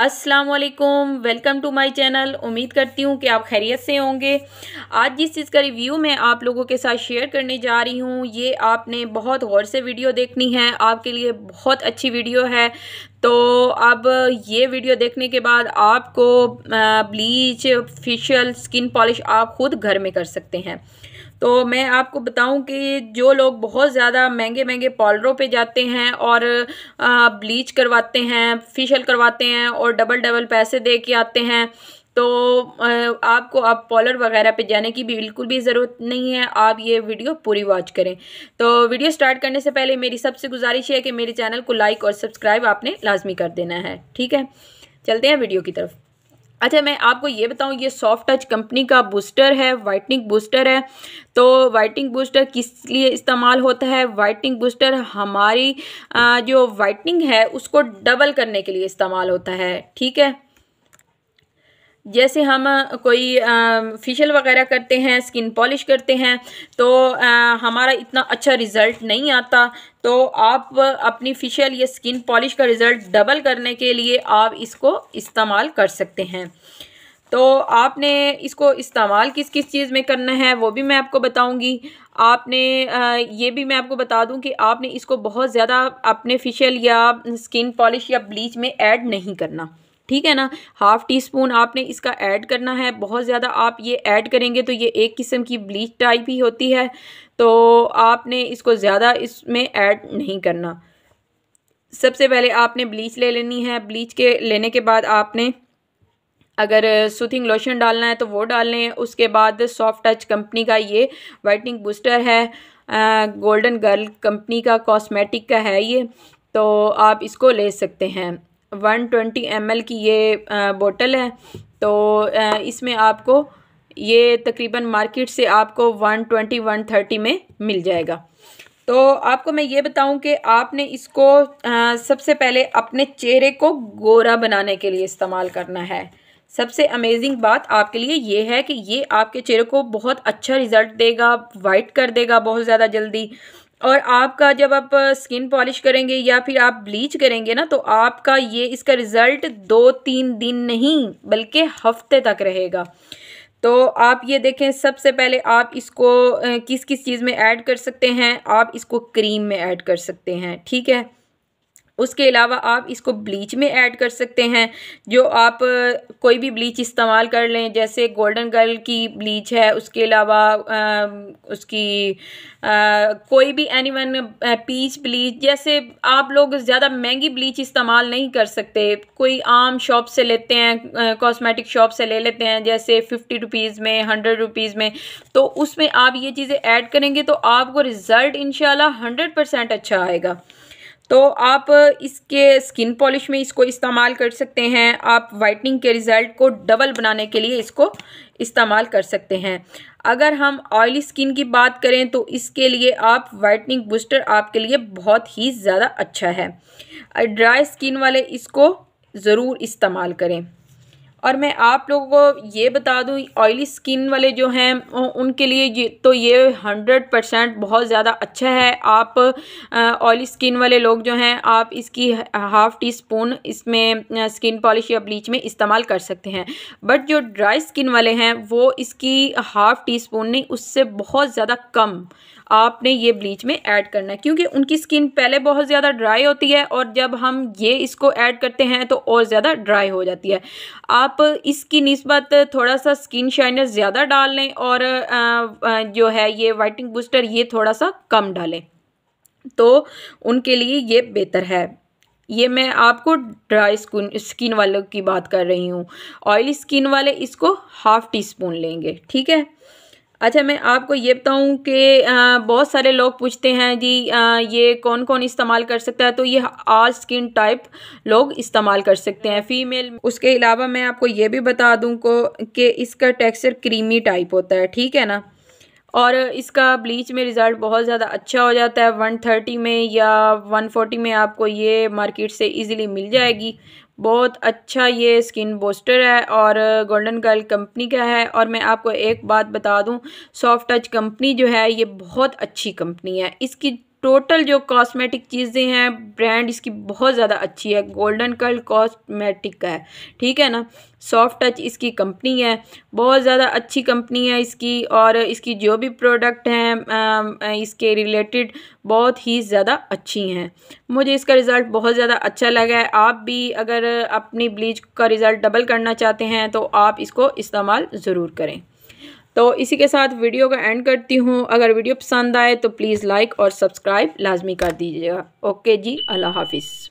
असलकुम welcome to my channel उम्मीद करती हूँ कि आप खैरियत से होंगे आज जिस चीज़ का रिव्यू मैं आप लोगों के साथ शेयर करने जा रही हूँ ये आपने बहुत गौर से वीडियो देखनी है आपके लिए बहुत अच्छी वीडियो है तो अब ये वीडियो देखने के बाद आपको ब्लीच फेशियल स्किन पॉलिश आप खुद घर में कर सकते हैं तो मैं आपको बताऊं कि जो लोग बहुत ज़्यादा महंगे महंगे पार्लरों पे जाते हैं और ब्लीच करवाते हैं फेशियल करवाते हैं और डबल डबल पैसे दे के आते हैं तो आपको आप पॉलर वगैरह पे जाने की भी बिल्कुल भी ज़रूरत नहीं है आप ये वीडियो पूरी वॉच करें तो वीडियो स्टार्ट करने से पहले मेरी सबसे गुजारिश है कि मेरे चैनल को लाइक और सब्सक्राइब आपने लाजमी कर देना है ठीक है चलते हैं वीडियो की तरफ अच्छा मैं आपको ये बताऊं ये सॉफ्ट टच कंपनी का बूस्टर है वाइटनिंग बूस्टर है तो वाइटनिंग बूस्टर किस लिए इस्तेमाल होता है वाइटनिंग बूस्टर हमारी जो वाइटनिंग है उसको डबल करने के लिए इस्तेमाल होता है ठीक है जैसे हम कोई फेशियल वगैरह करते हैं स्किन पॉलिश करते हैं तो आ, हमारा इतना अच्छा रिज़ल्ट नहीं आता तो आप अपनी फेशियल या स्किन पॉलिश का रिज़ल्ट डबल करने के लिए आप इसको इस्तेमाल कर सकते हैं तो आपने इसको इस्तेमाल किस किस चीज़ में करना है वो भी मैं आपको बताऊंगी आपने ये भी मैं आपको बता दूं कि आपने इसको बहुत ज़्यादा अपने फेशियल या स्किन पॉलिश या ब्लीच में ऐड नहीं करना ठीक है ना हाफ़ टी स्पून आपने इसका ऐड करना है बहुत ज़्यादा आप ये ऐड करेंगे तो ये एक किस्म की ब्लीच टाइप ही होती है तो आपने इसको ज़्यादा इसमें ऐड नहीं करना सबसे पहले आपने ब्लीच ले लेनी है ब्लीच के लेने के बाद आपने अगर सूथिंग लोशन डालना है तो वो डाल लें उसके बाद सॉफ्ट टच कंपनी का ये वाइटनिंग बूस्टर है गोल्डन गर्ल कंपनी का कॉस्मेटिक का है ये तो आप इसको ले सकते हैं वन ट्वेंटी एम की ये बोतल है तो इसमें आपको ये तकरीबन मार्केट से आपको वन ट्वेंटी वन थर्टी में मिल जाएगा तो आपको मैं ये बताऊं कि आपने इसको सबसे पहले अपने चेहरे को गोरा बनाने के लिए इस्तेमाल करना है सबसे अमेजिंग बात आपके लिए ये है कि ये आपके चेहरे को बहुत अच्छा रिज़ल्ट देगा वाइट कर देगा बहुत ज़्यादा जल्दी और आपका जब आप स्किन पॉलिश करेंगे या फिर आप ब्लीच करेंगे ना तो आपका ये इसका रिज़ल्ट दो तीन दिन नहीं बल्कि हफ्ते तक रहेगा तो आप ये देखें सबसे पहले आप इसको किस किस चीज़ में ऐड कर सकते हैं आप इसको क्रीम में ऐड कर सकते हैं ठीक है उसके अलावा आप इसको ब्लीच में ऐड कर सकते हैं जो आप कोई भी ब्लीच इस्तेमाल कर लें जैसे गोल्डन गर्ल की ब्लीच है उसके अलावा उसकी आ, कोई भी एनी वन पीच ब्लीच जैसे आप लोग ज़्यादा महंगी ब्लीच इस्तेमाल नहीं कर सकते कोई आम शॉप से लेते हैं कॉस्मेटिक शॉप से ले लेते हैं जैसे फिफ्टी रुपीज़ में हंड्रेड रुपीज़ में तो उसमें आप ये चीज़ें ऐड करेंगे तो आपको रिज़ल्ट इन हंड्रेड परसेंट अच्छा आएगा तो आप इसके स्किन पॉलिश में इसको इस्तेमाल कर सकते हैं आप वाइटनिंग के रिज़ल्ट को डबल बनाने के लिए इसको इस्तेमाल कर सकते हैं अगर हम ऑयली स्किन की बात करें तो इसके लिए आप वाइटनिंग बूस्टर आपके लिए बहुत ही ज़्यादा अच्छा है ड्राई स्किन वाले इसको ज़रूर इस्तेमाल करें और मैं आप लोगों को ये बता दूँ ऑयली स्किन वाले जो हैं उनके लिए तो ये हंड्रेड परसेंट बहुत ज़्यादा अच्छा है आप ऑयली स्किन वाले लोग जो हैं आप इसकी हाफ़ टी स्पून इसमें स्किन पॉलिश या ब्लीच में इस्तेमाल कर सकते हैं बट जो ड्राई स्किन वाले हैं वो इसकी हाफ़ टी स्पून नहीं उससे बहुत ज़्यादा कम आपने ये ब्लीच में ऐड करना है क्योंकि उनकी स्किन पहले बहुत ज़्यादा ड्राई होती है और जब हम ये इसको ऐड करते हैं तो और ज़्यादा ड्राई हो जाती है आप इसकी नस्बत थोड़ा सा स्किन शाइनर ज़्यादा डाल लें और जो है ये वाइटिंग बूस्टर ये थोड़ा सा कम डालें तो उनके लिए ये बेहतर है ये मैं आपको ड्राई स्किन स्किन वालों की बात कर रही हूँ ऑयली स्किन वाले इसको हाफ़ टी स्पून लेंगे ठीक है अच्छा मैं आपको ये बताऊं कि बहुत सारे लोग पूछते हैं जी ये कौन कौन इस्तेमाल कर सकता है तो ये आल स्किन टाइप लोग इस्तेमाल कर सकते हैं फ़ीमेल उसके अलावा मैं आपको ये भी बता दूं को कि इसका टेक्सचर क्रीमी टाइप होता है ठीक है ना और इसका ब्लीच में रिज़ल्ट बहुत ज़्यादा अच्छा हो जाता है वन थर्टी में या वन फोर्टी में आपको ये मार्केट से इजीली मिल जाएगी बहुत अच्छा ये स्किन बोस्टर है और गोल्डन गर्ल कंपनी का है और मैं आपको एक बात बता दूं सॉफ्ट टच कंपनी जो है ये बहुत अच्छी कंपनी है इसकी टोटल जो कॉस्मेटिक चीज़ें हैं ब्रांड इसकी बहुत ज़्यादा अच्छी है गोल्डन कलर कॉस्मेटिक का है ठीक है ना सॉफ्ट टच इसकी कंपनी है बहुत ज़्यादा अच्छी कंपनी है इसकी और इसकी जो भी प्रोडक्ट हैं इसके रिलेटेड बहुत ही ज़्यादा अच्छी हैं मुझे इसका रिज़ल्ट बहुत ज़्यादा अच्छा लगा है आप भी अगर अपनी ब्लीच का रिज़ल्ट डबल करना चाहते हैं तो आप इसको इस्तेमाल ज़रूर करें तो इसी के साथ वीडियो का एंड करती हूँ अगर वीडियो पसंद आए तो प्लीज़ लाइक और सब्सक्राइब लाजमी कर दीजिएगा ओके जी अल्लाह हाफिज़